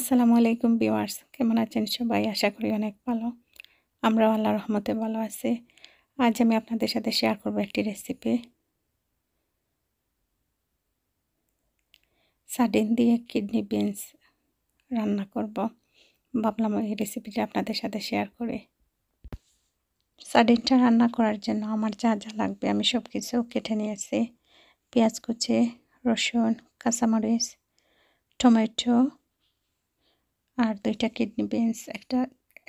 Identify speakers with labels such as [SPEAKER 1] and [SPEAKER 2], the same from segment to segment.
[SPEAKER 1] আসসালামু আলাইকুম বিওয়ার্স কেমন আছেন সবাই আশা করি অনেক ভালো আমরাও আল্লাহ রহমতে ভালো আছি আজ আমি আপনাদের সাথে শেয়ার করবো একটি রেসিপি সাডিন দিয়ে কিডনি বিনস রান্না করব ভাবলাম এই রেসিপিটা আপনাদের সাথে শেয়ার করে সাডিনটা রান্না করার জন্য আমার যা যা লাগবে আমি সব কিছু কেটে নিয়েছি পেঁয়াজ কুচি রসুন কাঁচামরিচ টমেটো আর দুইটা কিডনি বিনস একটা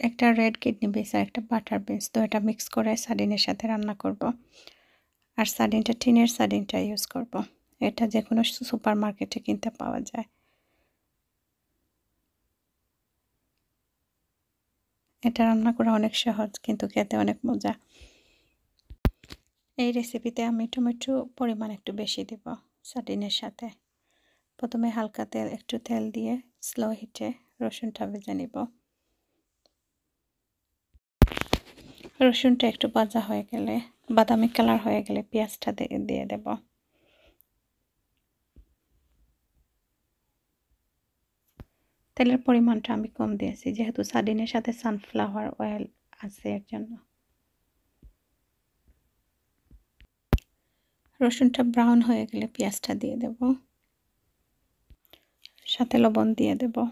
[SPEAKER 1] একটা রেড কিডনি বিনস আর একটা বাটার বিনস তো এটা মিক্স করে সাডিনের সাথে রান্না করব। আর সাডিনটা টিনের সাডিনটা ইউজ করব। এটা যে কোনো সুপার মার্কেটে কিনতে পাওয়া যায় এটা রান্না করা অনেক সহজ কিন্তু খেতে অনেক মজা এই রেসিপিতে আমি টমেটো পরিমাণ একটু বেশি দেব সার্ডিনের সাথে প্রথমে হালকা তেল একটু তেল দিয়ে স্লো হিটে রসুনটা ভেজে নিব রসুনটা একটু ভাজা হয়ে গেলে বাদামি কালার হয়ে গেলে পেঁয়াজটা দিয়ে দেব তেলের পরিমাণটা আমি কম দিয়েছি যেহেতু সাডিনের সাথে সানফ্লাওয়ার অয়েল আছে এর জন্য রসুনটা ব্রাউন হয়ে গেলে পেঁয়াজটা দিয়ে দেব সাথে লবণ দিয়ে দেবো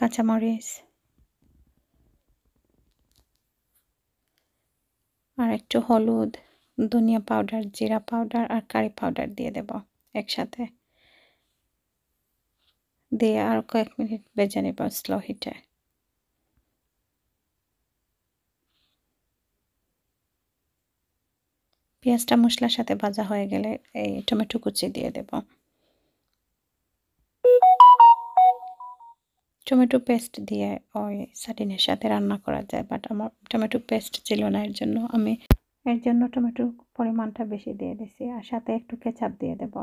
[SPEAKER 1] কাঁচামরিচ আর একটু হলুদ ধনিয়া পাউডার জিরা পাউডার আর কারি পাউডার দিয়ে দেব একসাথে দিয়ে আর কয়েক মিনিট বেজে নেব স্লো হিটে পেঁয়াজটা মশলার সাথে ভাজা হয়ে গেলে এই টমেটো কুচি দিয়ে দেবো টমেটো পেস্ট দিয়ে ওই সাটিনের সাথে রান্না করা যায় বাট আমার টমেটো পেস্ট ছিল না এর জন্য আমি এর জন্য টমেটোর পরিমাণটা বেশি দিয়ে দিছি আর সাথে একটু কেচাপ দিয়ে দেব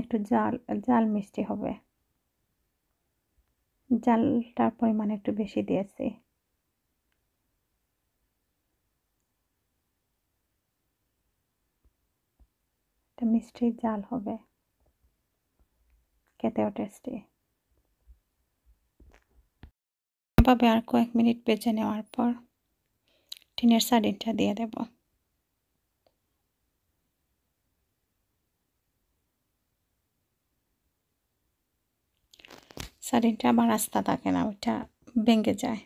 [SPEAKER 1] একটু জাল জাল মিষ্টি হবে জালটার পরিমাণ একটু বেশি দিয়েছি মিষ্টি জাল হবে খেতেও টেস্টি এভাবে আর কয়েক মিনিট বেজে নেওয়ার পর টিনের সারিনটা দিয়ে দেব সারিনটা আবার আস্তা থাকে না ওইটা ভেঙে যায়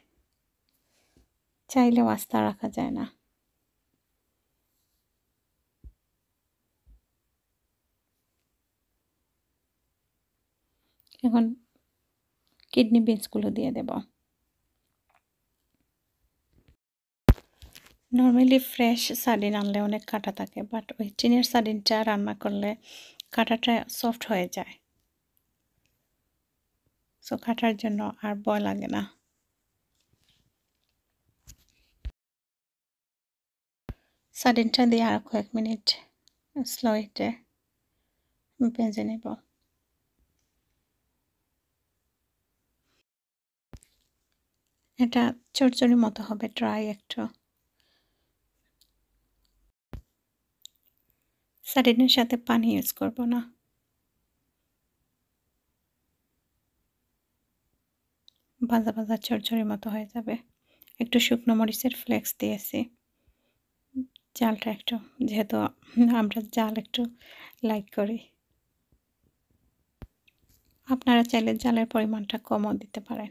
[SPEAKER 1] চাইলেও আস্তা রাখা যায় না এখন কিডনি বিনসগুলো দিয়ে দেবো নর্মালি ফ্রেশ সাডিন আনলে অনেক কাটা থাকে বাট ওই চিনের সাডিনটা রান্না করলে কাটাটা সফট হয়ে যায় সো কাটার জন্য আর বয় লাগে না সাডিনটা দিয়ে আর কয়েক মিনিট স্লো হিটে ভেজে নেব এটা চটচড়ির মতো হবে ড্রাই একটু স্যাটিনের সাথে পানি ইউজ করব না ভাজা ভাজা ঝরঝরের মতো হয়ে যাবে একটু শুকনো মরিচের ফ্লেক্স দিয়েছি জালটা একটু যেহেতু আমরা জাল একটু লাইক করি আপনারা চাইলে জালের পরিমাণটা কমও দিতে পারেন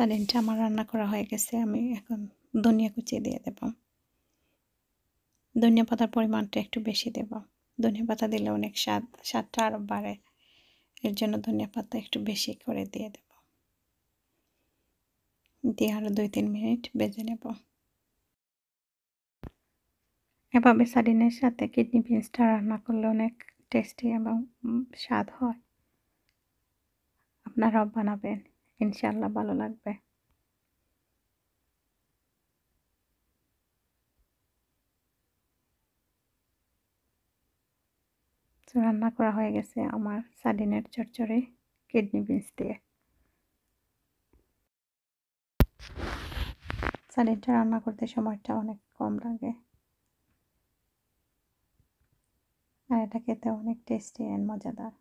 [SPEAKER 1] স্যালেডটা আমার রান্না করা হয়ে গেছে আমি এখন ধনিয়া কুচিয়ে দিয়ে দেব ধনিয়া পাতার পরিমাণটা একটু বেশি দেব ধনিয়া পাতা দিলে অনেক স্বাদ স্বাদটা আরও বাড়ে এর জন্য ধনিয়া পাতা একটু বেশি করে দিয়ে দেব দিয়ে আরও দুই তিন মিনিট বেজে নেব এভাবে সারিনের সাথে কিডনি বিনসটা রান্না করলে অনেক টেস্টি এবং স্বাদ হয় আপনারাও বানাবেন ইনশাল্লাহ ভালো লাগবে রান্না করা হয়ে গেছে আমার সাডিনের চরচরে কিডনি বিনস দিয়ে সাডিনটা রান্না করতে সময়টা অনেক কম লাগে আর এটা খেতে অনেক টেস্টি অ্যান্ড মজাদার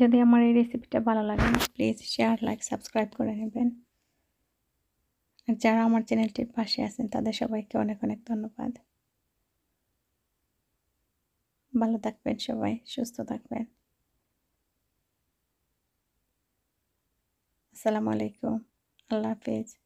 [SPEAKER 1] যদি আমার এই রেসিপিটা ভালো লাগে প্লিজ শেয়ার লাইক সাবস্ক্রাইব করে নেবেন আর যারা আমার চ্যানেলটির পাশে আছেন তাদের সবাইকে অনেক অনেক ধন্যবাদ ভালো থাকবেন সবাই সুস্থ থাকবেন আসসালামু আলাইকুম আল্লাহ হাফিজ